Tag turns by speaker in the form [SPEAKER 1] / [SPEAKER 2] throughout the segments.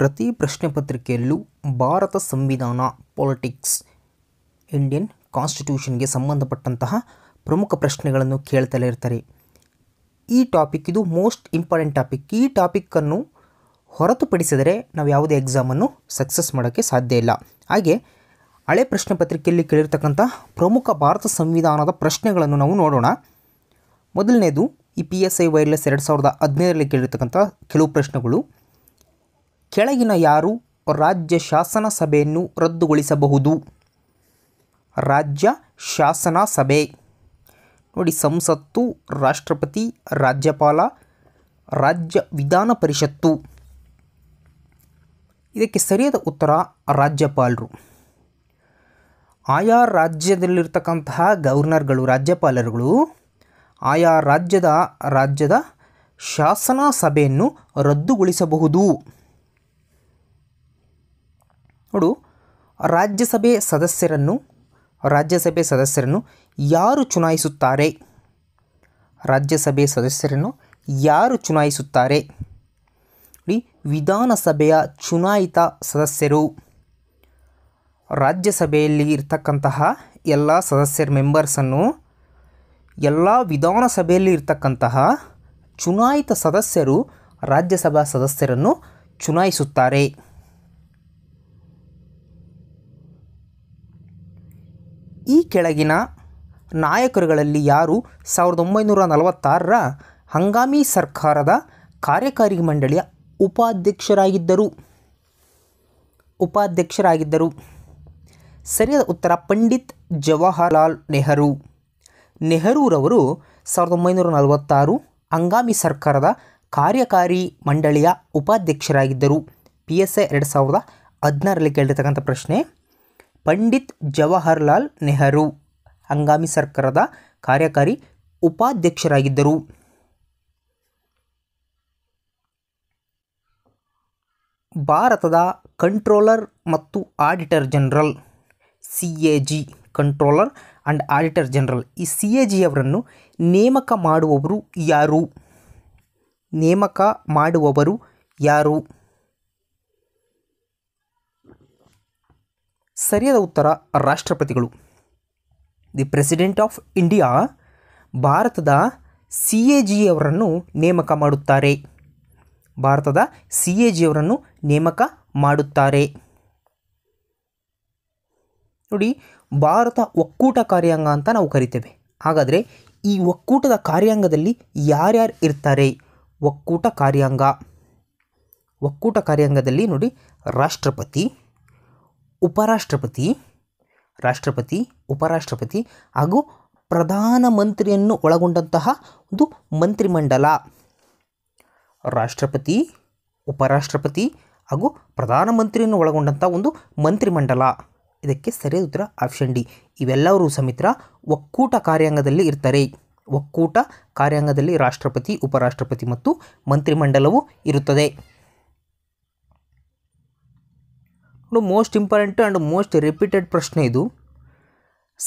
[SPEAKER 1] ಪ್ರತಿ ಪ್ರಶ್ನೆ ಪತ್ರಿಕೆಯಲ್ಲೂ ಭಾರತ ಸಂವಿಧಾನ ಪೊಲಿಟಿಕ್ಸ್ ಇಂಡಿಯನ್ ಕಾನ್ಸ್ಟಿಟ್ಯೂಷನ್ಗೆ ಸಂಬಂಧಪಟ್ಟಂತಹ ಪ್ರಮುಖ ಪ್ರಶ್ನೆಗಳನ್ನು ಕೇಳ್ತಲೇ ಇರ್ತಾರೆ ಈ ಟಾಪಿಕ್ ಇದು ಮೋಸ್ಟ್ ಇಂಪಾರ್ಟೆಂಟ್ ಟಾಪಿಕ್ ಈ ಟಾಪಿಕ್ಕನ್ನು ಹೊರತುಪಡಿಸಿದರೆ ನಾವು ಯಾವುದೇ ಎಕ್ಸಾಮನ್ನು ಸಕ್ಸಸ್ ಮಾಡೋಕ್ಕೆ ಸಾಧ್ಯ ಇಲ್ಲ ಹಾಗೆ ಹಳೆ ಪ್ರಶ್ನೆ ಪತ್ರಿಕೆಯಲ್ಲಿ ಕೇಳಿರ್ತಕ್ಕಂಥ ಪ್ರಮುಖ ಭಾರತ ಸಂವಿಧಾನದ ಪ್ರಶ್ನೆಗಳನ್ನು ನಾವು ನೋಡೋಣ ಮೊದಲನೇದು ಈ ಪಿ ಎಸ್ ಐ ವೈರ್ಲೆಸ್ ಎರಡು ಸಾವಿರದ ಹದಿನೈದರಲ್ಲಿ ಕೇಳಿರ್ತಕ್ಕಂಥ ಕೆಲವು ಪ್ರಶ್ನೆಗಳು ಕೆಳಗಿನ ಯಾರು ರಾಜ್ಯ ಶಾಸನ ಸಭೆಯನ್ನು ರದ್ದುಗೊಳಿಸಬಹುದು ರಾಜ್ಯ ಶಾಸನ ಸಭೆ ನೋಡಿ ಸಂಸತ್ತು ರಾಷ್ಟ್ರಪತಿ ರಾಜ್ಯಪಾಲ ರಾಜ್ಯ ವಿಧಾನ ಪರಿಷತ್ತು ಇದಕ್ಕೆ ಸರಿಯಾದ ಉತ್ತರ ರಾಜ್ಯಪಾಲರು ಆಯಾ ರಾಜ್ಯದಲ್ಲಿರ್ತಕ್ಕಂತಹ ಗವರ್ನರ್ಗಳು ರಾಜ್ಯಪಾಲರುಗಳು ಆಯಾ ರಾಜ್ಯದ ರಾಜ್ಯದ ಶಾಸನ ಸಭೆಯನ್ನು ರದ್ದುಗೊಳಿಸಬಹುದು ನೋಡು ರಾಜ್ಯಸಭೆ ಸದಸ್ಯರನ್ನು ರಾಜ್ಯಸಭೆ ಸದಸ್ಯರನ್ನು ಯಾರು ಚುನಾಯಿಸುತ್ತಾರೆ ರಾಜ್ಯಸಭೆ ಸದಸ್ಯರನ್ನು ಯಾರು ಚುನಾಯಿಸುತ್ತಾರೆ ನೋಡಿ ವಿಧಾನಸಭೆಯ ಚುನಾಯಿತ ಸದಸ್ಯರು ರಾಜ್ಯಸಭೆಯಲ್ಲಿ ಇರ್ತಕ್ಕಂತಹ ಎಲ್ಲ ಸದಸ್ಯರ ಮೆಂಬರ್ಸನ್ನು ಎಲ್ಲ ವಿಧಾನಸಭೆಯಲ್ಲಿ ಇರ್ತಕ್ಕಂತಹ ಚುನಾಯಿತ ಸದಸ್ಯರು ರಾಜ್ಯಸಭಾ ಸದಸ್ಯರನ್ನು ಚುನಾಯಿಸುತ್ತಾರೆ ಈ ಕೆಳಗಿನ ನಾಯಕರುಗಳಲ್ಲಿ ಯಾರು ಸಾವಿರದ ಒಂಬೈನೂರ ನಲವತ್ತಾರರ ಹಂಗಾಮಿ ಸರ್ಕಾರದ ಕಾರ್ಯಕಾರಿ ಮಂಡಳಿಯ ಉಪಾಧ್ಯಕ್ಷರಾಗಿದ್ದರು ಉಪಾಧ್ಯಕ್ಷರಾಗಿದ್ದರು ಸರಿಯಾದ ಉತ್ತರ ಪಂಡಿತ್ ಜವಾಹರಲಾಲ್ ನೆಹರು ನೆಹರೂರವರು ಸಾವಿರದ ಒಂಬೈನೂರ ನಲವತ್ತಾರು ಹಂಗಾಮಿ ಸರ್ಕಾರದ ಕಾರ್ಯಕಾರಿ ಮಂಡಳಿಯ ಉಪಾಧ್ಯಕ್ಷರಾಗಿದ್ದರು ಪಿ ಎಸ್ ಎ ಎರಡು ಸಾವಿರದ ಹದಿನಾರರಲ್ಲಿ ಕೇಳಿರ್ತಕ್ಕಂಥ ಪ್ರಶ್ನೆ ಪಂಡಿತ್ ಜವಾಹರ್ಲಾಲ್ ನೆಹರು ಹಂಗಾಮಿ ಸರ್ಕಾರದ ಕಾರ್ಯಕಾರಿ ಉಪಾಧ್ಯಕ್ಷರಾಗಿದ್ದರು ಭಾರತದ ಕಂಟ್ರೋಲರ್ ಮತ್ತು auditor general C A G controller and auditor general ಈ ಸಿ ಎ ಜಿಯವರನ್ನು ಅವರನ್ನು ನೇಮಕ ಮಾಡುವವರು ಯಾರು ನೇಮಕ ಮಾಡುವವರು ಯಾರು ಸರಿಯಾದ ಉತ್ತರ ರಾಷ್ಟ್ರಪತಿಗಳು ದಿ ಪ್ರೆಸಿಡೆಂಟ್ ಆಫ್ ಇಂಡಿಯಾ ಭಾರತದ ಸಿ ಎ ಅವರನ್ನು ನೇಮಕ ಮಾಡುತ್ತಾರೆ ಭಾರತದ ಸಿ ಎ ಅವರನ್ನು ನೇಮಕ ಮಾಡುತ್ತಾರೆ ನೋಡಿ ಭಾರತ ಒಕ್ಕೂಟ ಕಾರ್ಯಾಂಗ ಅಂತ ನಾವು ಕರಿತೇವೆ ಹಾಗಾದರೆ ಈ ಒಕ್ಕೂಟದ ಕಾರ್ಯಾಂಗದಲ್ಲಿ ಯಾರ್ಯಾರು ಇರ್ತಾರೆ ಒಕ್ಕೂಟ ಕಾರ್ಯಾಂಗ ಒಕ್ಕೂಟ ಕಾರ್ಯಾಂಗದಲ್ಲಿ ನೋಡಿ ರಾಷ್ಟ್ರಪತಿ ಉಪರಾಷ್ಟ್ರಪತಿ ರಾಷ್ಟ್ರಪತಿ ಉಪರಾಷ್ಟ್ರಪತಿ ಹಾಗೂ ಪ್ರಧಾನಮಂತ್ರಿಯನ್ನು ಒಳಗೊಂಡಂತಹ ಒಂದು ಮಂತ್ರಿಮಂಡಲ ರಾಷ್ಟ್ರಪತಿ ಉಪರಾಷ್ಟ್ರಪತಿ ಹಾಗೂ ಪ್ರಧಾನಮಂತ್ರಿಯನ್ನು ಒಳಗೊಂಡಂಥ ಒಂದು ಮಂತ್ರಿಮಂಡಲ ಇದಕ್ಕೆ ಸರಿಯಾದ ಉತ್ತರ ಆಪ್ಷನ್ ಡಿ ಇವೆಲ್ಲರೂ ಸಮಿತ್ರ ಒಕ್ಕೂಟ ಕಾರ್ಯಾಂಗದಲ್ಲಿ ಇರ್ತಾರೆ ಒಕ್ಕೂಟ ಕಾರ್ಯಾಂಗದಲ್ಲಿ ರಾಷ್ಟ್ರಪತಿ ಉಪರಾಷ್ಟ್ರಪತಿ ಮತ್ತು ಮಂತ್ರಿಮಂಡಲವು ಇರುತ್ತದೆ most important and most repeated ಪ್ರಶ್ನೆ ಇದು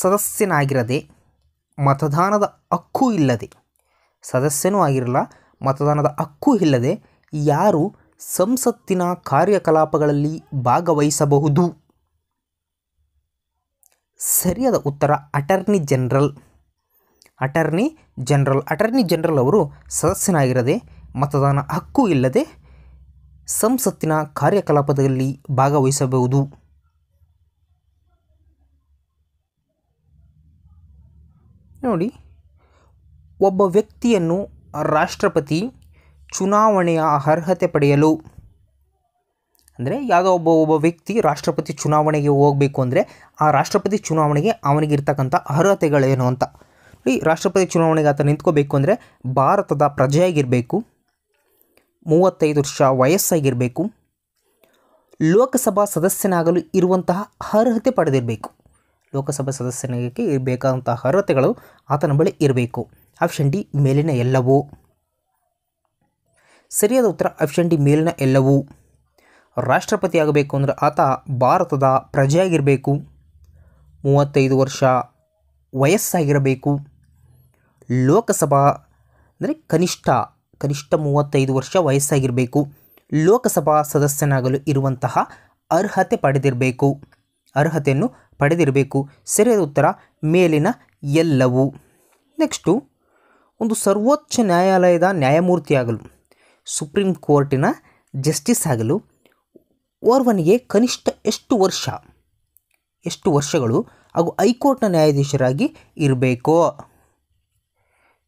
[SPEAKER 1] ಸದಸ್ಯನಾಗಿರದೆ ಮತದಾನದ ಹಕ್ಕು ಇಲ್ಲದೆ ಸದಸ್ಯನೂ ಆಗಿರಲ್ಲ ಮತದಾನದ ಹಕ್ಕು ಇಲ್ಲದೆ ಯಾರು ಸಂಸತ್ತಿನ ಕಾರ್ಯಕಲಾಪಗಳಲ್ಲಿ ಭಾಗವಹಿಸಬಹುದು ಸರಿಯಾದ ಉತ್ತರ attorney general attorney general attorney general ಅವರು ಸದಸ್ಯನಾಗಿರದೆ ಮತದಾನ ಹಕ್ಕು ಇಲ್ಲದೆ ಸಂಸತ್ತಿನ ಕಾರ್ಯಕಲಾಪದಲ್ಲಿ ಭಾಗವಹಿಸಬಹುದು ನೋಡಿ ಒಬ್ಬ ವ್ಯಕ್ತಿಯನ್ನು ರಾಷ್ಟ್ರಪತಿ ಚುನಾವಣೆಯ ಅರ್ಹತೆ ಪಡೆಯಲು ಅಂದರೆ ಯಾವುದೋ ಒಬ್ಬ ಒಬ್ಬ ವ್ಯಕ್ತಿ ರಾಷ್ಟ್ರಪತಿ ಚುನಾವಣೆಗೆ ಹೋಗಬೇಕು ಅಂದರೆ ಆ ರಾಷ್ಟ್ರಪತಿ ಚುನಾವಣೆಗೆ ಅವನಿಗಿರ್ತಕ್ಕಂಥ ಅರ್ಹತೆಗಳೇನು ಅಂತ ಈ ರಾಷ್ಟ್ರಪತಿ ಚುನಾವಣೆಗೆ ಆತ ನಿಂತ್ಕೋಬೇಕು ಅಂದರೆ ಭಾರತದ ಪ್ರಜೆಯಾಗಿರಬೇಕು ಮೂವತ್ತೈದು ವರ್ಷ ವಯಸ್ಸಾಗಿರಬೇಕು ಲೋಕಸಭಾ ಸದಸ್ಯನಾಗಲು ಇರುವಂತಹ ಅರ್ಹತೆ ಪಡೆದಿರಬೇಕು ಲೋಕಸಭಾ ಸದಸ್ಯನಾಗಕ್ಕೆ ಬೇಕಾದಂತಹ ಅರ್ಹತೆಗಳು ಆತನ ಬಳಿ ಇರಬೇಕು ಆಪ್ಷನ್ ಡಿ ಮೇಲಿನ ಎಲ್ಲವೂ ಸರಿಯಾದ ಉತ್ತರ ಆಪ್ಷನ್ ಡಿ ಮೇಲಿನ ಎಲ್ಲವೂ ರಾಷ್ಟ್ರಪತಿ ಆಗಬೇಕು ಅಂದರೆ ಆತ ಭಾರತದ ಪ್ರಜೆಯಾಗಿರಬೇಕು ಮೂವತ್ತೈದು ವರ್ಷ ವಯಸ್ಸಾಗಿರಬೇಕು ಲೋಕಸಭಾ ಅಂದರೆ ಕನಿಷ್ಠ ಕನಿಷ್ಠ ಮೂವತ್ತೈದು ವರ್ಷ ವಯಸ್ಸಾಗಿರಬೇಕು ಲೋಕಸಭಾ ಸದಸ್ಯನಾಗಲು ಇರುವಂತಹ ಅರ್ಹತೆ ಪಡೆದಿರಬೇಕು ಅರ್ಹತೆಯನ್ನು ಪಡೆದಿರಬೇಕು ಸರಿಯಾದ ಉತ್ತರ ಮೇಲಿನ ಎಲ್ಲವು ನೆಕ್ಸ್ಟು ಒಂದು ಸರ್ವೋಚ್ಚ ನ್ಯಾಯಾಲಯದ ನ್ಯಾಯಮೂರ್ತಿಯಾಗಲು ಸುಪ್ರೀಂ ಕೋರ್ಟಿನ ಜಸ್ಟಿಸ್ ಆಗಲು ಓರ್ವನಿಗೆ ಕನಿಷ್ಠ ಎಷ್ಟು ವರ್ಷ ಎಷ್ಟು ವರ್ಷಗಳು ಹಾಗೂ ಹೈಕೋರ್ಟ್ನ ನ್ಯಾಯಾಧೀಶರಾಗಿ ಇರಬೇಕು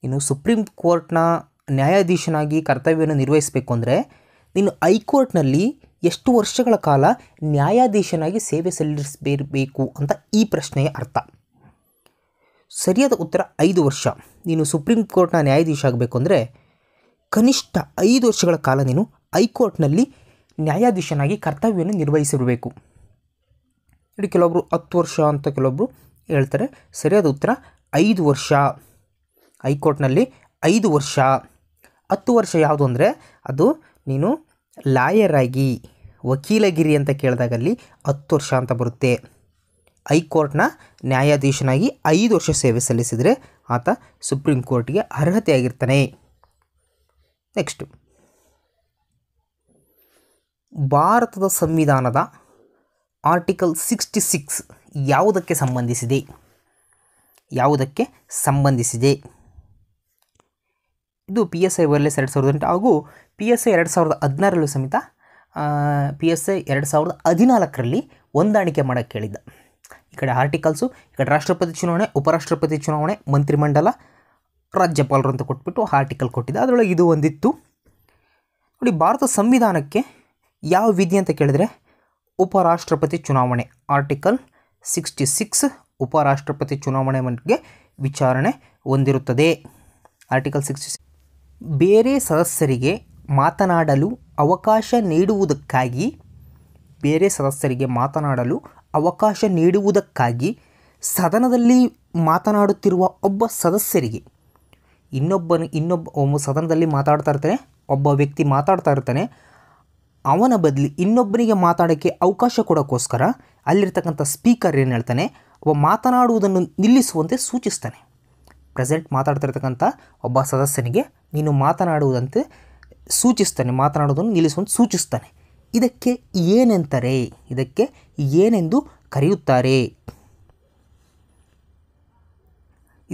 [SPEAKER 1] ಇನ್ನು ಸುಪ್ರೀಂ ಕೋರ್ಟ್ನ ನ್ಯಾಯಾಧೀಶನಾಗಿ ಕರ್ತವ್ಯವನ್ನು ನಿರ್ವಹಿಸಬೇಕು ಅಂದರೆ ನೀನು ಹೈಕೋರ್ಟ್ನಲ್ಲಿ ಎಷ್ಟು ವರ್ಷಗಳ ಕಾಲ ನ್ಯಾಯಾಧೀಶನಾಗಿ ಸೇವೆ ಸಲ್ಲಿಸಬೇಕು ಅಂತ ಈ ಪ್ರಶ್ನೆಯ ಅರ್ಥ ಸರಿಯಾದ ಉತ್ತರ ಐದು ವರ್ಷ ನೀನು ಸುಪ್ರೀಂ ಕೋರ್ಟ್ನ ನ್ಯಾಯಾಧೀಶ ಆಗಬೇಕು ಅಂದರೆ ಕನಿಷ್ಠ ಐದು ವರ್ಷಗಳ ಕಾಲ ನೀನು ಹೈಕೋರ್ಟ್ನಲ್ಲಿ ನ್ಯಾಯಾಧೀಶನಾಗಿ ಕರ್ತವ್ಯವನ್ನು ನಿರ್ವಹಿಸಿರಬೇಕು ನೋಡಿ ಕೆಲವೊಬ್ಬರು ಹತ್ತು ವರ್ಷ ಅಂತ ಕೆಲವೊಬ್ಬರು ಹೇಳ್ತಾರೆ ಸರಿಯಾದ ಉತ್ತರ ಐದು ವರ್ಷ ಹೈಕೋರ್ಟ್ನಲ್ಲಿ ಐದು ವರ್ಷ ಹತ್ತು ವರ್ಷ ಯಾವುದು ಅಂದರೆ ಅದು ನೀನು ಲಾಯರಾಗಿ ವಕೀಲಗಿರಿ ಅಂತ ಕೇಳಿದಾಗಲ್ಲಿ ಹತ್ತು ವರ್ಷ ಅಂತ ಬರುತ್ತೆ ಹೈಕೋರ್ಟ್ನ ನ್ಯಾಯಾಧೀಶನಾಗಿ ಐದು ವರ್ಷ ಸೇವೆ ಸಲ್ಲಿಸಿದರೆ ಆತ ಸುಪ್ರೀಂ ಕೋರ್ಟ್ಗೆ ಅರ್ಹತೆಯಾಗಿರ್ತಾನೆ ನೆಕ್ಸ್ಟು ಭಾರತದ ಸಂವಿಧಾನದ ಆರ್ಟಿಕಲ್ ಸಿಕ್ಸ್ಟಿ ಸಿಕ್ಸ್ ಯಾವುದಕ್ಕೆ ಸಂಬಂಧಿಸಿದೆ ಯಾವುದಕ್ಕೆ ಸಂಬಂಧಿಸಿದೆ ಇದು ಪಿ ಎಸ್ ಐ ವೈರ್ಲೆಸ್ ಎರಡು ಸಾವಿರದ ಎಂಟು ಹಾಗೂ ಪಿ ಎಸ್ ಐ ಎರಡು ಸಾವಿರದ ಹದಿನಾರರಲ್ಲೂ ಸಮೇತ ಪಿ ಎಸ್ ಐ ಎರಡು ಸಾವಿರದ ಹದಿನಾಲ್ಕರಲ್ಲಿ ಹೊಂದಾಣಿಕೆ ಮಾಡೋಕ್ಕೆ ಹೇಳಿದ್ದ ಈ ಕಡೆ ಆರ್ಟಿಕಲ್ಸು ಈ ಕಡೆ ರಾಷ್ಟ್ರಪತಿ ಚುನಾವಣೆ ಉಪರಾಷ್ಟ್ರಪತಿ ಚುನಾವಣೆ ಮಂತ್ರಿಮಂಡಲ ರಾಜ್ಯಪಾಲರು ಅಂತ ಕೊಟ್ಬಿಟ್ಟು ಆರ್ಟಿಕಲ್ ಕೊಟ್ಟಿದ್ದೆ ಅದರೊಳಗೆ ಇದು ಒಂದಿತ್ತು ನೋಡಿ ಭಾರತ ಸಂವಿಧಾನಕ್ಕೆ ಯಾವ ವಿಧಿ ಅಂತ ಕೇಳಿದರೆ ಉಪರಾಷ್ಟ್ರಪತಿ ಚುನಾವಣೆ ಆರ್ಟಿಕಲ್ ಸಿಕ್ಸ್ಟಿ ಸಿಕ್ಸ್ ಉಪರಾಷ್ಟ್ರಪತಿ ಚುನಾವಣೆ ಬಗ್ಗೆ ವಿಚಾರಣೆ ಹೊಂದಿರುತ್ತದೆ ಆರ್ಟಿಕಲ್ ಸಿಕ್ಸ್ಟಿ ಬೇರೆ ಸದಸ್ಯರಿಗೆ ಮಾತನಾಡಲು ಅವಕಾಶ ನೀಡುವುದಕ್ಕಾಗಿ ಬೇರೆ ಸದಸ್ಯರಿಗೆ ಮಾತನಾಡಲು ಅವಕಾಶ ನೀಡುವುದಕ್ಕಾಗಿ ಸದನದಲ್ಲಿ ಮಾತನಾಡುತ್ತಿರುವ ಒಬ್ಬ ಸದಸ್ಯರಿಗೆ ಇನ್ನೊಬ್ಬನು ಇನ್ನೊಬ್ಬ ಒಬ್ಬ ಸದನದಲ್ಲಿ ಮಾತಾಡ್ತಾ ಇರ್ತಾನೆ ಒಬ್ಬ ವ್ಯಕ್ತಿ ಮಾತಾಡ್ತಾ ಇರ್ತಾನೆ ಅವನ ಬದಲಿ ಇನ್ನೊಬ್ಬನಿಗೆ ಮಾತಾಡೋಕ್ಕೆ ಅವಕಾಶ ಕೊಡೋಕ್ಕೋಸ್ಕರ ಅಲ್ಲಿರ್ತಕ್ಕಂಥ ಸ್ಪೀಕರ್ ಏನು ಹೇಳ್ತಾನೆ ಒಬ್ಬ ಮಾತನಾಡುವುದನ್ನು ನಿಲ್ಲಿಸುವಂತೆ ಸೂಚಿಸ್ತಾನೆ ಪ್ರೆಸೆಂಟ್ ಮಾತಾಡ್ತಿರ್ತಕ್ಕಂಥ ಒಬ್ಬ ಸದಸ್ಯನಿಗೆ ನೀನು ಮಾತನಾಡುವುದಂತೆ ಸೂಚಿಸ್ತಾನೆ ಮಾತನಾಡುವುದನ್ನು ನಿಲ್ಲಿಸುವಂತೆ ಸೂಚಿಸ್ತಾನೆ ಇದಕ್ಕೆ ಏನೆಂತಾರೆ ಇದಕ್ಕೆ ಏನೆಂದು ಕರೆಯುತ್ತಾರೆ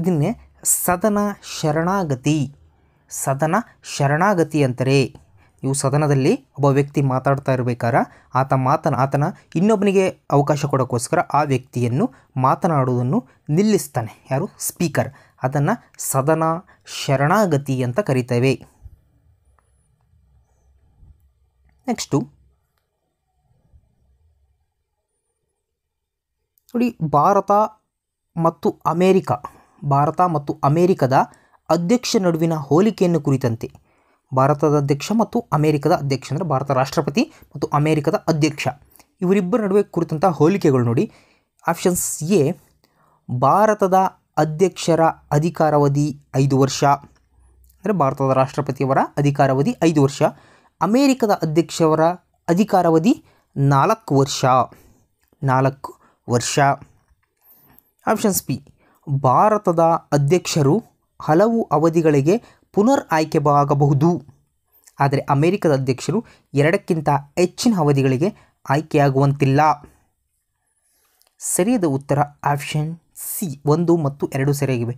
[SPEAKER 1] ಇದನ್ನೇ ಸದನ ಶರಣಾಗತಿ ಸದನ ಶರಣಾಗತಿ ಅಂತಾರೆ ಇವು ಸದನದಲ್ಲಿ ಒಬ್ಬ ವ್ಯಕ್ತಿ ಮಾತಾಡ್ತಾ ಇರಬೇಕಾದ್ರೆ ಆತ ಮಾತನ ಆತನ ಇನ್ನೊಬ್ಬನಿಗೆ ಅವಕಾಶ ಕೊಡೋಕ್ಕೋಸ್ಕರ ಆ ವ್ಯಕ್ತಿಯನ್ನು ಮಾತನಾಡುವುದನ್ನು ನಿಲ್ಲಿಸ್ತಾನೆ ಯಾರು ಸ್ಪೀಕರ್ ಅದನ್ನು ಸದನ ಶರಣಾಗತಿ ಅಂತ ಕರಿತೇವೆ ನೆಕ್ಸ್ಟು ನೋಡಿ ಭಾರತ ಮತ್ತು ಅಮೇರಿಕ ಭಾರತ ಮತ್ತು ಅಮೇರಿಕದ ಅಧ್ಯಕ್ಷ ನಡುವಿನ ಹೋಲಿಕೆಯನ್ನು ಕುರಿತಂತೆ ಭಾರತದ ಅಧ್ಯಕ್ಷ ಮತ್ತು ಅಮೇರಿಕದ ಅಧ್ಯಕ್ಷ ಅಂದರೆ ಭಾರತ ರಾಷ್ಟ್ರಪತಿ ಮತ್ತು ಅಮೇರಿಕದ ಅಧ್ಯಕ್ಷ ಇವರಿಬ್ಬರ ನಡುವೆ ಕುರಿತಂಥ ಹೋಲಿಕೆಗಳು ನೋಡಿ ಆಪ್ಷನ್ಸ್ ಎ ಭಾರತದ ಅಧ್ಯಕ್ಷರ ಅಧಿಕಾರಾವಧಿ ಐದು ವರ್ಷ ಅಂದರೆ ಭಾರತದ ರಾಷ್ಟ್ರಪತಿಯವರ ಅಧಿಕಾರಾವಧಿ ಐದು ವರ್ಷ ಅಮೇರಿಕದ ಅಧ್ಯಕ್ಷವರ ಅಧಿಕಾರಾವಧಿ ನಾಲ್ಕು ವರ್ಷ ನಾಲ್ಕು ವರ್ಷ ಆಪ್ಷನ್ಸ್ ಪಿ ಭಾರತದ ಅಧ್ಯಕ್ಷರು ಹಲವು ಅವಧಿಗಳಿಗೆ ಪುನರ್ ಆಗಬಹುದು ಆದರೆ ಅಮೆರಿಕದ ಅಧ್ಯಕ್ಷರು ಎರಡಕ್ಕಿಂತ ಹೆಚ್ಚಿನ ಅವಧಿಗಳಿಗೆ ಆಯ್ಕೆಯಾಗುವಂತಿಲ್ಲ ಸರಿಯಾದ ಉತ್ತರ ಆಪ್ಷನ್ ಸಿ ಒಂದು ಮತ್ತು ಎರಡು ಸರಿಯಾಗಿವೆ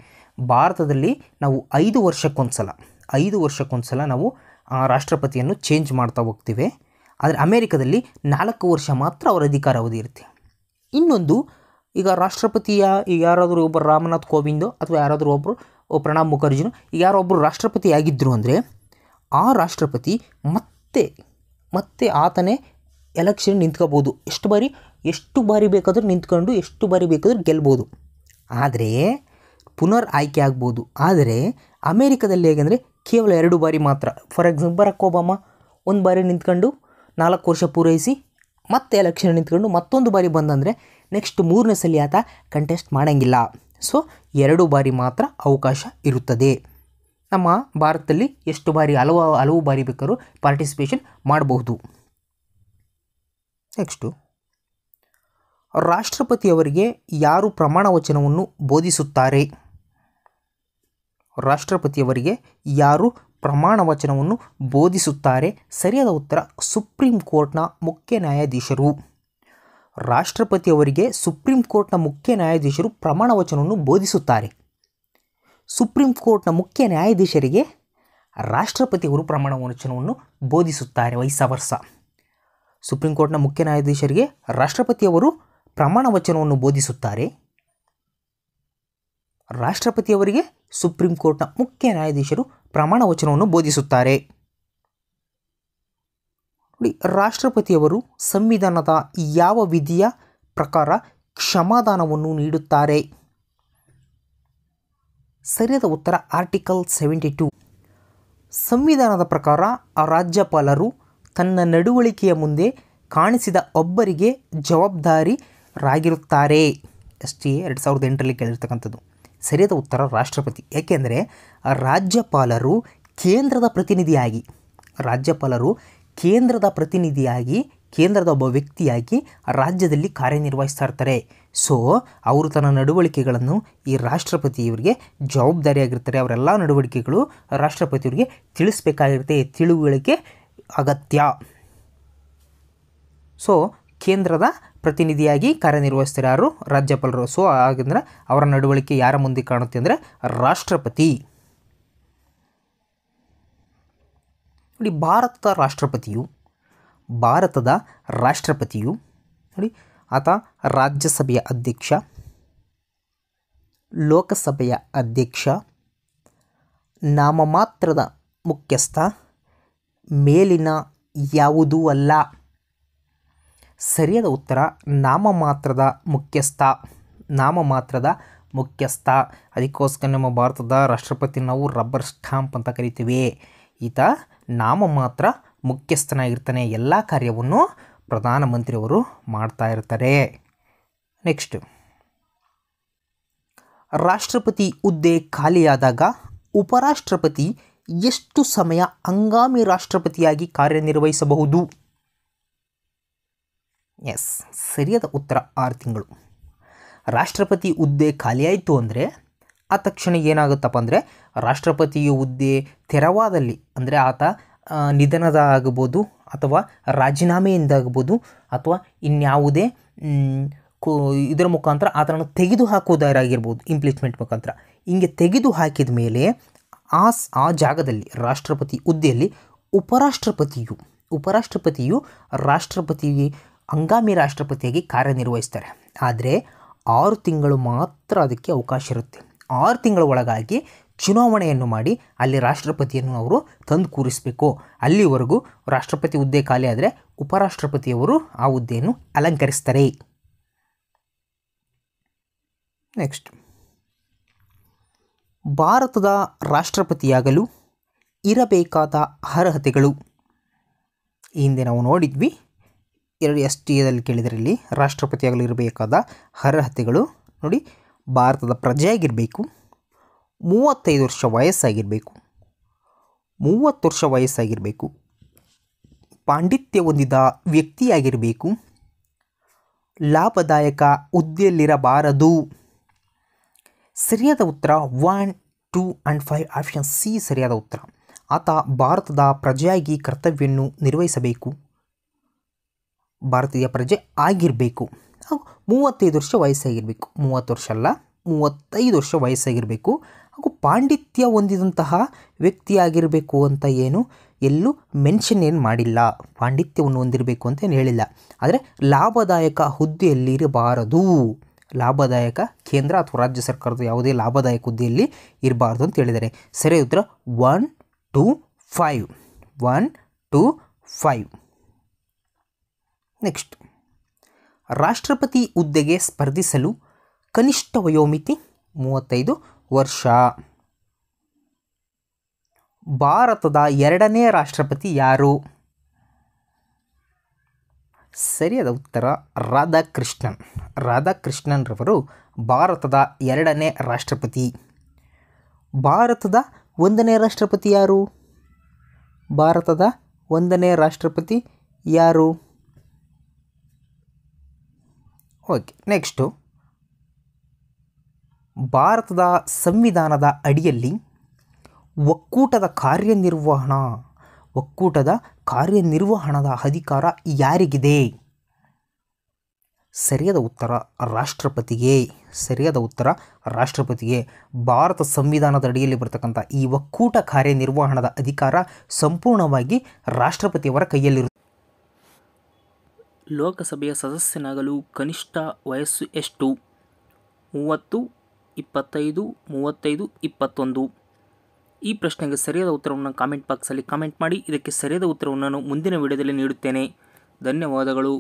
[SPEAKER 1] ಭಾರತದಲ್ಲಿ ನಾವು ಐದು ವರ್ಷಕ್ಕೊಂದು ಸಲ ಐದು ವರ್ಷಕ್ಕೊಂದ್ಸಲ ಸಲ ನಾವು ರಾಷ್ಟ್ರಪತಿಯನ್ನು ಚೇಂಜ್ ಮಾಡ್ತಾ ಹೋಗ್ತೀವಿ ಆದರೆ ಅಮೇರಿಕದಲ್ಲಿ ನಾಲ್ಕು ವರ್ಷ ಮಾತ್ರ ಅವರ ಅಧಿಕಾರ ಅವಧಿ ಇರುತ್ತೆ ಇನ್ನೊಂದು ಈಗ ರಾಷ್ಟ್ರಪತಿಯ ಯಾರಾದರೂ ಒಬ್ಬರು ರಾಮನಾಥ್ ಕೋವಿಂದ್ ಅಥವಾ ಯಾರಾದರೂ ಒಬ್ಬರು ಪ್ರಣಾಬ್ ಮುಖರ್ಜಿನೂ ಯಾರೊಬ್ಬರು ರಾಷ್ಟ್ರಪತಿ ಆಗಿದ್ದರು ಅಂದರೆ ಆ ರಾಷ್ಟ್ರಪತಿ ಮತ್ತೆ ಮತ್ತೆ ಆತನೇ ಎಲೆಕ್ಷನ್ ನಿಂತ್ಕೋಬೋದು ಎಷ್ಟು ಬಾರಿ ಎಷ್ಟು ಬಾರಿ ಬೇಕಾದರೂ ನಿಂತ್ಕೊಂಡು ಎಷ್ಟು ಬಾರಿ ಬೇಕಾದರೂ ಗೆಲ್ಬೋದು ಆದರೆ ಪುನರ್ ಆಯ್ಕೆ ಆಗ್ಬೋದು ಆದರೆ ಅಮೇರಿಕದಲ್ಲಿ ಹೇಗೆಂದರೆ ಕೇವಲ ಎರಡು ಬಾರಿ ಮಾತ್ರ ಫಾರ್ ಎಕ್ಸಾಂಪಲ್ ಬರಕ್ ಒಬಾಮ ಒಂದು ಬಾರಿ ನಿಂತ್ಕೊಂಡು ನಾಲ್ಕು ವರ್ಷ ಪೂರೈಸಿ ಮತ್ತೆ ಎಲೆಕ್ಷನ್ ನಿಂತ್ಕೊಂಡು ಮತ್ತೊಂದು ಬಾರಿ ಬಂದಂದರೆ ನೆಕ್ಸ್ಟ್ ಮೂರನೇ ಸಲ ಆತ ಕಂಟೆಸ್ಟ್ ಮಾಡೋಂಗಿಲ್ಲ ಸೊ ಎರಡು ಬಾರಿ ಮಾತ್ರ ಅವಕಾಶ ಇರುತ್ತದೆ ನಮ್ಮ ಭಾರತದಲ್ಲಿ ಎಷ್ಟು ಬಾರಿ ಹಲವು ಹಲವು ಬಾರಿ ಬೇಕಾದ್ರೂ ಪಾರ್ಟಿಸಿಪೇಷನ್ ಮಾಡಬಹುದು ನೆಕ್ಸ್ಟು ರಾಷ್ಟ್ರಪತಿಯವರಿಗೆ ಯಾರು ಪ್ರಮಾಣ ವಚನವನ್ನು ಬೋಧಿಸುತ್ತಾರೆ ರಾಷ್ಟ್ರಪತಿಯವರಿಗೆ ಯಾರು ಪ್ರಮಾಣ ವಚನವನ್ನು ಬೋಧಿಸುತ್ತಾರೆ ಸರಿಯಾದ ಉತ್ತರ ಸುಪ್ರೀಂ ಕೋರ್ಟ್ನ ಮುಖ್ಯ ನ್ಯಾಯಾಧೀಶರು ರಾಷ್ಟ್ರಪತಿಯವರಿಗೆ ಸುಪ್ರೀಂ ಕೋರ್ಟ್ನ ಮುಖ್ಯ ನ್ಯಾಯಾಧೀಶರು ಪ್ರಮಾಣ ವಚನವನ್ನು ಬೋಧಿಸುತ್ತಾರೆ ಸುಪ್ರೀಂ ಕೋರ್ಟ್ನ ಮುಖ್ಯ ನ್ಯಾಯಾಧೀಶರಿಗೆ ರಾಷ್ಟ್ರಪತಿಯವರು ಪ್ರಮಾಣ ವಚನವನ್ನು ಬೋಧಿಸುತ್ತಾರೆ ವಯಸ್ಸ ವರ್ಷ ಸುಪ್ರೀಂ ಕೋರ್ಟ್ನ ಮುಖ್ಯ ನ್ಯಾಯಾಧೀಶರಿಗೆ ರಾಷ್ಟ್ರಪತಿಯವರು ಪ್ರಮಾಣ ವಚನವನ್ನು ಬೋಧಿಸುತ್ತಾರೆ ರಾಷ್ಟ್ರಪತಿಯವರಿಗೆ ಸುಪ್ರೀಂ ಕೋರ್ಟ್ನ ಮುಖ್ಯ ನ್ಯಾಯಾಧೀಶರು ಪ್ರಮಾಣ ವಚನವನ್ನು ಬೋಧಿಸುತ್ತಾರೆ ನೋಡಿ ರಾಷ್ಟ್ರಪತಿಯವರು ಸಂವಿಧಾನದ ಯಾವ ವಿಧಿಯ ಪ್ರಕಾರ ಕ್ಷಮಾದಾನವನ್ನು ನೀಡುತ್ತಾರೆ ಸರಿಯಾದ ಉತ್ತರ ಆರ್ಟಿಕಲ್ ಸೆವೆಂಟಿ ಟು ಸಂವಿಧಾನದ ಪ್ರಕಾರ ರಾಜ್ಯಪಾಲರು ತನ್ನ ನಡವಳಿಕೆಯ ಮುಂದೆ ಕಾಣಿಸಿದ ಒಬ್ಬರಿಗೆ ಜವಾಬ್ದಾರಿ ರಾಗಿರುತ್ತಾರೆ ಅಷ್ಟೇ ಎರಡು ಸಾವಿರದ ಎಂಟರಲ್ಲಿ ಕೇಳಿರ್ತಕ್ಕಂಥದ್ದು ಸರಿಯಾದ ಉತ್ತರ ರಾಷ್ಟ್ರಪತಿ ಏಕೆಂದರೆ ರಾಜ್ಯಪಾಲರು ಕೇಂದ್ರದ ಪ್ರತಿನಿಧಿಯಾಗಿ ರಾಜ್ಯಪಾಲರು ಕೇಂದ್ರದ ಪ್ರತಿನಿಧಿಯಾಗಿ ಕೇಂದ್ರದ ಒಬ್ಬ ವ್ಯಕ್ತಿಯಾಗಿ ರಾಜ್ಯದಲ್ಲಿ ಕಾರ್ಯನಿರ್ವಹಿಸ್ತಾ ಇರ್ತಾರೆ ಸೊ ಅವರು ತನ್ನ ನಡವಳಿಕೆಗಳನ್ನು ಈ ರಾಷ್ಟ್ರಪತಿಯವರಿಗೆ ಜವಾಬ್ದಾರಿಯಾಗಿರ್ತಾರೆ ಅವರೆಲ್ಲ ನಡವಳಿಕೆಗಳು ರಾಷ್ಟ್ರಪತಿಯವರಿಗೆ ತಿಳಿಸ್ಬೇಕಾಗಿರುತ್ತೆ ತಿಳುವಳಿಕೆ ಅಗತ್ಯ ಸೊ ಕೇಂದ್ರದ ಪ್ರತಿನಿಧಿಯಾಗಿ ಕಾರ್ಯನಿರ್ವಹಿಸ್ತಿರಾರು ರಾಜ್ಯಪಾಲರು ಸೊ ಹಾಗಂದ್ರೆ ಅವರ ನಡವಳಿಕೆ ಯಾರ ಮುಂದೆ ಕಾಣುತ್ತೆ ಅಂದರೆ ರಾಷ್ಟ್ರಪತಿ ನೋಡಿ ಭಾರತದ ರಾಷ್ಟ್ರಪತಿಯು ಭಾರತದ ರಾಷ್ಟ್ರಪತಿಯು ನೋಡಿ ಆತ ರಾಜ್ಯಸಭೆಯ ಅಧ್ಯಕ್ಷ ಲೋಕಸಭೆಯ ಅಧ್ಯಕ್ಷ ನಾಮಮಾತ್ರದ ಮುಖ್ಯಸ್ಥ ಮೇಲಿನ ಯಾವುದೂ ಅಲ್ಲ ಸರಿಯಾದ ಉತ್ತರ ನಾಮಮಾತ್ರದ ಮುಖ್ಯಸ್ಥ ನಾಮಮಾತ್ರದ ಮುಖ್ಯಸ್ಥ ಅದಕ್ಕೋಸ್ಕರ ನಮ್ಮ ಭಾರತದ ರಾಷ್ಟ್ರಪತಿ ನಾವು ರಬ್ಬರ್ ಸ್ಟಾಂಪ್ ಅಂತ ಕರಿತೀವಿ ಈತ ನಾಮಮಾತ್ರ ಮುಖ್ಯಸ್ಥನಾಗಿರ್ತಾನೆ ಎಲ್ಲ ಕಾರ್ಯವನ್ನು ಪ್ರಧಾನಮಂತ್ರಿಯವರು ಮಾಡ್ತಾ ಇರ್ತಾರೆ ನೆಕ್ಸ್ಟ್ ರಾಷ್ಟ್ರಪತಿ ಹುದ್ದೆ ಖಾಲಿಯಾದಾಗ ಉಪರಾಷ್ಟ್ರಪತಿ ಎಷ್ಟು ಸಮಯ ಹಂಗಾಮಿ ರಾಷ್ಟ್ರಪತಿಯಾಗಿ ಕಾರ್ಯನಿರ್ವಹಿಸಬಹುದು ಎಸ್ ಸರಿಯಾದ ಉತ್ತರ ಆರು ತಿಂಗಳು ರಾಷ್ಟ್ರಪತಿ ಹುದ್ದೆ ಖಾಲಿಯಾಯಿತು ಅಂದರೆ ಆ ತಕ್ಷಣ ಏನಾಗುತ್ತಪ್ಪ ಅಂದರೆ ರಾಷ್ಟ್ರಪತಿಯ ಹುದ್ದೆ ತೆರವಾದಲ್ಲಿ ಅಂದರೆ ಆತ ನಿಧನದ ಆಗ್ಬೋದು ಅಥವಾ ರಾಜೀನಾಮೆಯಿಂದಾಗ್ಬೋದು ಅಥವಾ ಇನ್ಯಾವುದೇ ಇದರ ಮುಖಾಂತರ ಆತನನ್ನು ತೆಗೆದು ಹಾಕುವುದರಾಗಿರ್ಬೋದು ಮುಖಾಂತರ ಹಿಂಗೆ ತೆಗೆದು ಹಾಕಿದ ಮೇಲೆ ಆ ಆ ಜಾಗದಲ್ಲಿ ರಾಷ್ಟ್ರಪತಿ ಹುದ್ದೆಯಲ್ಲಿ ಉಪರಾಷ್ಟ್ರಪತಿಯು ಉಪರಾಷ್ಟ್ರಪತಿಯು ರಾಷ್ಟ್ರಪತಿ ಹಂಗಾಮಿ ರಾಷ್ಟ್ರಪತಿಯಾಗಿ ಕಾರ್ಯನಿರ್ವಹಿಸ್ತಾರೆ ಆದರೆ ಆರು ತಿಂಗಳು ಮಾತ್ರ ಅದಕ್ಕೆ ಅವಕಾಶ ಇರುತ್ತೆ ಆರು ತಿಂಗಳ ಒಳಗಾಗಿ ಚುನಾವಣೆಯನ್ನು ಮಾಡಿ ಅಲ್ಲಿ ರಾಷ್ಟ್ರಪತಿಯನ್ನು ಅವರು ತಂದು ಕೂರಿಸಬೇಕು ಅಲ್ಲಿವರೆಗೂ ರಾಷ್ಟ್ರಪತಿ ಹುದ್ದೆ ಖಾಲಿ ಆದರೆ ಉಪರಾಷ್ಟ್ರಪತಿಯವರು ಆ ಹುದ್ದೆಯನ್ನು ಅಲಂಕರಿಸ್ತಾರೆ ನೆಕ್ಸ್ಟ್ ಭಾರತದ ರಾಷ್ಟ್ರಪತಿಯಾಗಲು ಇರಬೇಕಾದ ಅರ್ಹತೆಗಳು ಈ ಹಿಂದೆ ನಾವು ನೋಡಿದ್ವಿ ಎರಡು ಎಸ್ ಟಿ ಎದಲ್ಲಿ ರಾಷ್ಟ್ರಪತಿಯಾಗಲು ಇರಬೇಕಾದ ಅರ್ಹತೆಗಳು ನೋಡಿ ಭಾರತದ ಪ್ರಜೆಯಾಗಿರಬೇಕು ಮೂವತ್ತೈದು ವರ್ಷ ವಯಸ್ಸಾಗಿರಬೇಕು ಮೂವತ್ತು ವರ್ಷ ವಯಸ್ಸಾಗಿರಬೇಕು ಪಾಂಡಿತ್ಯ ಹೊಂದಿದ ವ್ಯಕ್ತಿಯಾಗಿರಬೇಕು ಲಾಭದಾಯಕ ಹುದ್ದೆಯಲ್ಲಿರಬಾರದು ಸರಿಯಾದ ಉತ್ತರ one two and five option C ಸರಿಯಾದ ಉತ್ತರ ಆತ ಭಾರತದ ಪ್ರಜೆಯಾಗಿ ಕರ್ತವ್ಯವನ್ನು ನಿರ್ವಹಿಸಬೇಕು ಭಾರತೀಯ ಪ್ರಜೆ ಆಗಿರಬೇಕು ಹಾಗೂ ಮೂವತ್ತೈದು ವರ್ಷ ವಯಸ್ಸಾಗಿರಬೇಕು ಮೂವತ್ತು ವರ್ಷ ಅಲ್ಲ ಮೂವತ್ತೈದು ವರ್ಷ ವಯಸ್ಸಾಗಿರಬೇಕು ಹಾಗೂ ಪಾಂಡಿತ್ಯ ಹೊಂದಿದಂತಹ ವ್ಯಕ್ತಿಯಾಗಿರಬೇಕು ಅಂತ ಏನು ಎಲ್ಲೂ ಮೆನ್ಷನ್ ಏನು ಮಾಡಿಲ್ಲ ಪಾಂಡಿತ್ಯವನ್ನು ಹೊಂದಿರಬೇಕು ಅಂತ ಏನು ಹೇಳಿಲ್ಲ ಆದರೆ ಲಾಭದಾಯಕ ಹುದ್ದೆಯಲ್ಲಿರಬಾರದು ಲಾಭದಾಯಕ ಕೇಂದ್ರ ಅಥವಾ ರಾಜ್ಯ ಸರ್ಕಾರದ ಯಾವುದೇ ಲಾಭದಾಯಕ ಹುದ್ದೆಯಲ್ಲಿ ಇರಬಾರ್ದು ಅಂತ ಹೇಳಿದ್ದಾರೆ ಸರಿ ಉತ್ತರ one two five one two five next ರಾಷ್ಟ್ರಪತಿ ಹುದ್ದೆಗೆ ಸ್ಪರ್ಧಿಸಲು ಕನಿಷ್ಠ ವಯೋಮಿತಿ ಮೂವತ್ತೈದು ವರ್ಷ ಭಾರತದ ಎರಡನೇ ರಾಷ್ಟ್ರಪತಿ ಯಾರು ಸರಿಯಾದ ಉತ್ತರ ರಾಧಾಕೃಷ್ಣನ್ ರಾಧಾಕೃಷ್ಣನ್ರವರು ಭಾರತದ ಎರಡನೇ ರಾಷ್ಟ್ರಪತಿ ಭಾರತದ ಒಂದನೇ ರಾಷ್ಟ್ರಪತಿ ಯಾರು ಭಾರತದ ಒಂದನೇ ರಾಷ್ಟ್ರಪತಿ ಯಾರು ಓಕೆ ನೆಕ್ಸ್ಟು ಭಾರತದ ಸಂವಿಧಾನದ ಅಡಿಯಲ್ಲಿ ಒಕ್ಕೂಟದ ಕಾರ್ಯನಿರ್ವಹಣ ಒಕ್ಕೂಟದ ಕಾರ್ಯನಿರ್ವಹಣದ ಅಧಿಕಾರ ಯಾರಿಗಿದೆ ಸರಿಯಾದ ಉತ್ತರ ರಾಷ್ಟ್ರಪತಿಗೆ ಸರಿಯಾದ ಉತ್ತರ ರಾಷ್ಟ್ರಪತಿಗೆ ಭಾರತ ಸಂವಿಧಾನದ ಅಡಿಯಲ್ಲಿ ಬರತಕ್ಕಂಥ ಈ ಒಕ್ಕೂಟ ಕಾರ್ಯನಿರ್ವಹಣದ ಅಧಿಕಾರ ಸಂಪೂರ್ಣವಾಗಿ ರಾಷ್ಟ್ರಪತಿಯವರ ಕೈಯಲ್ಲಿರುತ್ತೆ ಲೋಕಸಭೆಯ ಸದಸ್ಯನಾಗಲು ಕನಿಷ್ಠ ವಯಸ್ಸು ಎಷ್ಟು ಮೂವತ್ತು ಇಪ್ಪತ್ತೈದು ಮೂವತ್ತೈದು ಇಪ್ಪತ್ತೊಂದು ಈ ಪ್ರಶ್ನೆಗೆ ಸರಿಯಾದ ಉತ್ತರವನ್ನು ಕಾಮೆಂಟ್ ಬಾಕ್ಸಲ್ಲಿ ಕಾಮೆಂಟ್ ಮಾಡಿ ಇದಕ್ಕೆ ಸರಿಯಾದ ಉತ್ತರವನ್ನು ನಾನು ಮುಂದಿನ ವಿಡಿಯೋದಲ್ಲಿ ನೀಡುತ್ತೇನೆ ಧನ್ಯವಾದಗಳು